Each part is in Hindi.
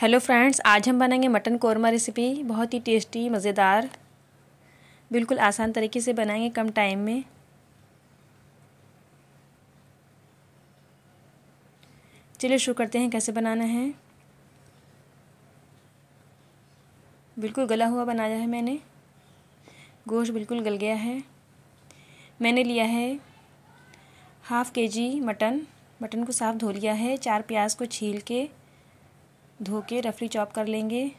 हेलो फ्रेंड्स आज हम बनाएंगे मटन कौरमा रेसिपी बहुत ही टेस्टी मज़ेदार बिल्कुल आसान तरीके से बनाएंगे कम टाइम में चलिए शुरू करते हैं कैसे बनाना है बिल्कुल गला हुआ बनाया है मैंने गोश्त बिल्कुल गल गया है मैंने लिया है हाफ़ के जी मटन मटन को साफ धो लिया है चार प्याज को छील के धो के रफली चॉप कर लेंगे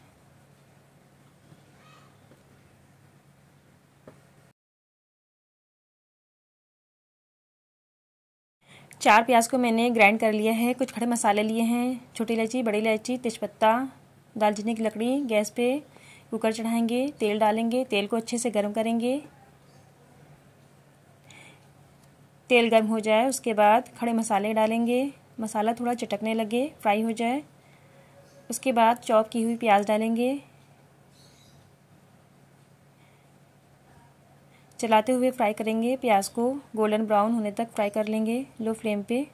चार प्याज को मैंने ग्राइंड कर लिया है कुछ खड़े मसाले लिए हैं छोटी इलायची बड़ी इलायची तेज़पत्ता दालचीनी की लकड़ी गैस पे कुकर चढ़ाएंगे तेल डालेंगे तेल को अच्छे से गर्म करेंगे तेल गर्म हो जाए उसके बाद खड़े मसाले डालेंगे मसाला थोड़ा चटकने लगे फ्राई हो जाए उसके बाद चॉप की हुई प्याज डालेंगे चलाते हुए फ्राई करेंगे प्याज को गोल्डन ब्राउन होने तक फ्राई कर लेंगे लो फ्लेम पे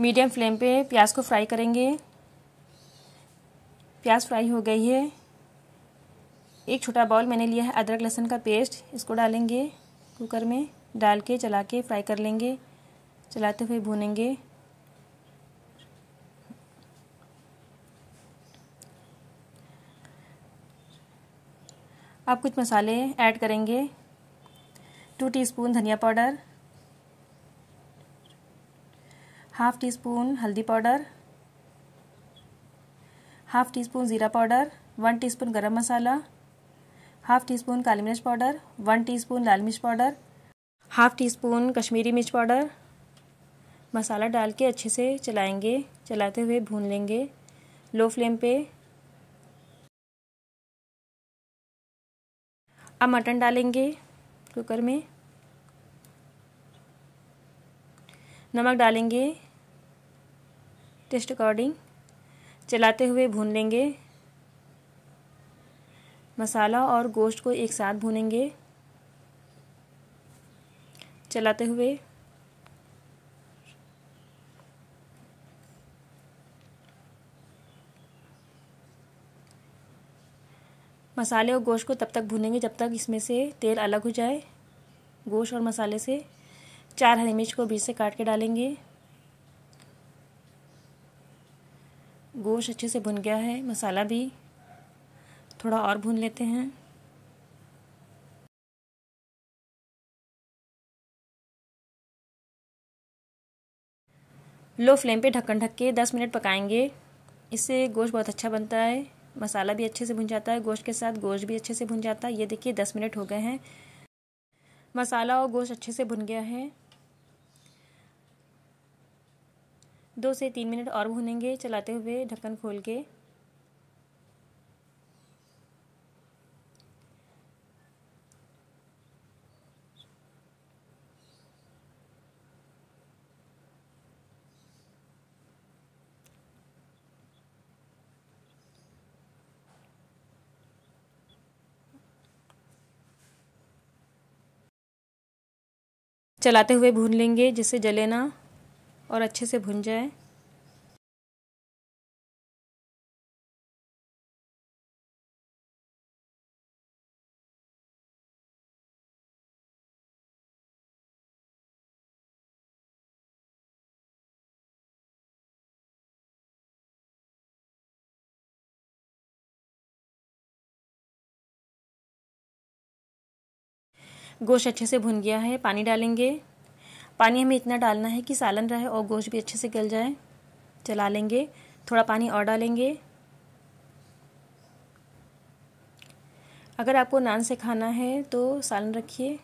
मीडियम फ्लेम पे प्याज को फ्राई करेंगे प्याज फ्राई हो गई है एक छोटा बाउल मैंने लिया है अदरक लहसुन का पेस्ट इसको डालेंगे कुकर में डाल के चला के फ्राई कर लेंगे चलाते हुए भूनेंगे आप कुछ मसाले ऐड करेंगे टू टीस्पून धनिया पाउडर हाफ टी स्पून हल्दी पाउडर हाफ टी स्पून ज़ीरा पाउडर वन टीस्पून गरम मसाला हाफ टी स्पून काली मिर्च पाउडर वन टीस्पून लाल मिर्च powder half teaspoon Kashmiri मिर्च पाउडर मसाला डाल के अच्छे से चलाएंगे चलाते हुए भून लेंगे लो फ्लेम पे अब मटन डालेंगे कुकर में नमक डालेंगे टेस्ट अकॉर्डिंग चलाते हुए भून लेंगे मसाला और गोश्त को एक साथ भूनेंगे चलाते हुए मसाले और गोश्त को तब तक भूनेंगे जब तक इसमें से तेल अलग हो जाए गोश्त और मसाले से चार हरी मिर्च को बीच से काट के डालेंगे गोश्त अच्छे से भुन गया है मसाला भी थोड़ा और भून लेते हैं लो फ्लेम पे ढक्कन ढक के दस मिनट पकाएंगे इससे गोश्त बहुत अच्छा बनता है मसाला भी अच्छे से भुन जाता है गोश्त के साथ गोश्त भी अच्छे से भुन जाता है ये देखिए दस मिनट हो गए हैं मसाला और गोश्त अच्छे से भुन गया है दो से तीन मिनट और भुनेंगे चलाते हुए ढक्कन खोल के चलाते हुए भून लेंगे जिससे जले ना और अच्छे से भुन जाए गोश्त अच्छे से भुन गया है पानी डालेंगे पानी हमें इतना डालना है कि सालन रहे और गोश्त भी अच्छे से गल जाए चला लेंगे थोड़ा पानी और डालेंगे अगर आपको नान से खाना है तो सालन रखिए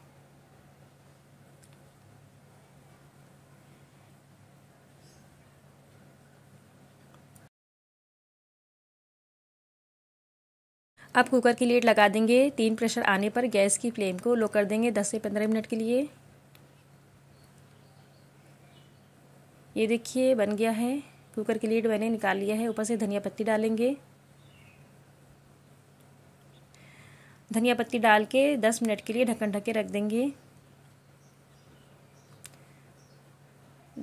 अब कुकर की लीड लगा देंगे तीन प्रेशर आने पर गैस की फ्लेम को लो कर देंगे दस से पंद्रह मिनट के लिए ये देखिए बन गया है कुकर की लीड मैंने निकाल लिया है ऊपर से धनिया पत्ती डालेंगे धनिया पत्ती डाल के दस मिनट के लिए ढक्कन ढक के रख देंगे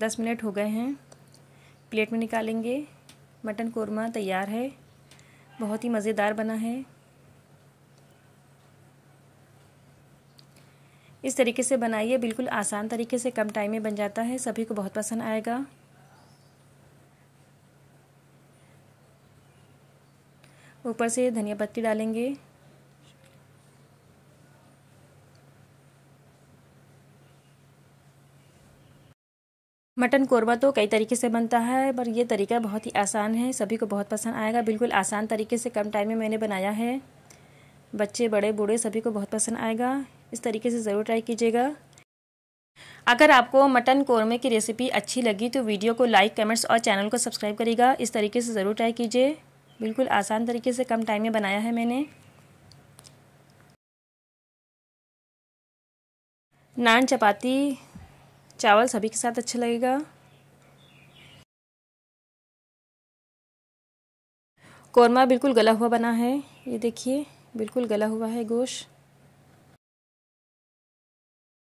दस मिनट हो गए हैं प्लेट में निकालेंगे मटन कोरमा तैयार है बहुत ही मज़ेदार बना है इस तरीके से बनाइए बिल्कुल आसान तरीके से कम टाइम में बन जाता है सभी को बहुत पसंद आएगा ऊपर से धनिया पत्ती डालेंगे मटन कोरबा तो कई तरीके से बनता है पर यह तरीका बहुत ही आसान है सभी को बहुत पसंद आएगा बिल्कुल आसान तरीके से कम टाइम में मैंने बनाया है बच्चे बड़े बूढ़े सभी को बहुत पसंद आएगा इस तरीके से ज़रूर ट्राई कीजिएगा अगर आपको मटन कोरमे की रेसिपी अच्छी लगी तो वीडियो को लाइक कमेंट्स और चैनल को सब्सक्राइब करिएगा इस तरीके से ज़रूर ट्राई कीजिए बिल्कुल आसान तरीके से कम टाइम में बनाया है मैंने नान चपाती चावल सभी के साथ अच्छा लगेगा कोरमा बिल्कुल गला हुआ बना है ये देखिए बिल्कुल गला हुआ है गोश्त